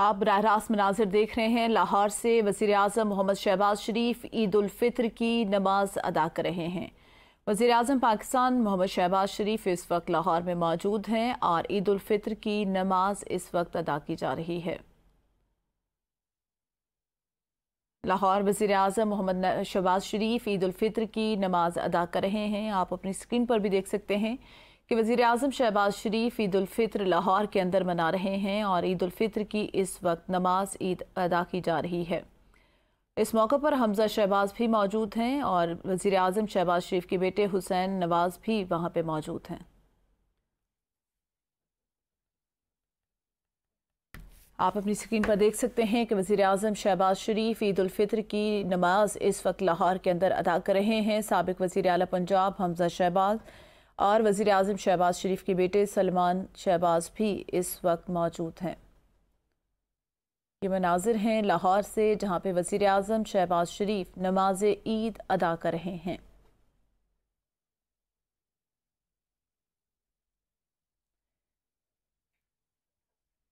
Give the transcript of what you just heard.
आप बरह रास्त मनाजिर देख रहे हैं लाहौर से वज़ी अजम मोहम्मद शहबाज शरीफ ईद उलफ़ितर की नमाज अदा कर रहे हैं वज़ी अजम पाकिस्तान मोहम्मद शहबाज शरीफ इस वक्त लाहौर में मौजूद हैं और ईद उलफ़ितर की नमाज इस वक्त अदा की जा रही है लाहौर वज़ी अजम मोहम्मद शहबाज शरीफ ईद उलफ़ितर की नमाज अदा कर रहे हैं आप अपनी स्क्रीन पर भी देख सकते हैं कि वजीर अजम शहबाज शरीफ ईद उलफ़ितर लाहौर के अंदर मना रहे हैं और ईद उलफ़ितर की इस वक्त नमाज ईद अदा की जा रही है इस मौके पर हमजा शहबाज भी मौजूद हैं और वजीर अजम शहबाज शरीफ के बेटे हुसैन नवाज भी वहाँ पर मौजूद हैं आप अपनी स्क्रीन पर देख सकते हैं कि वज़ी अजम शहबाज शरीफ ईद उलफ़ितर की नमाज इस वक्त लाहौर के अंदर अदा कर रहे हैं सबक वज़ी अल पंजाब हमजा शहबाज और वजीर अजम शहबाज शरीफ के बेटे सलमान शहबाज भी इस वक्त मौजूद हैं ये मनाजिर हैं लाहौर से जहाँ पे वज़ी अजम शहबाज शरीफ नमाज ईद अदा कर रहे हैं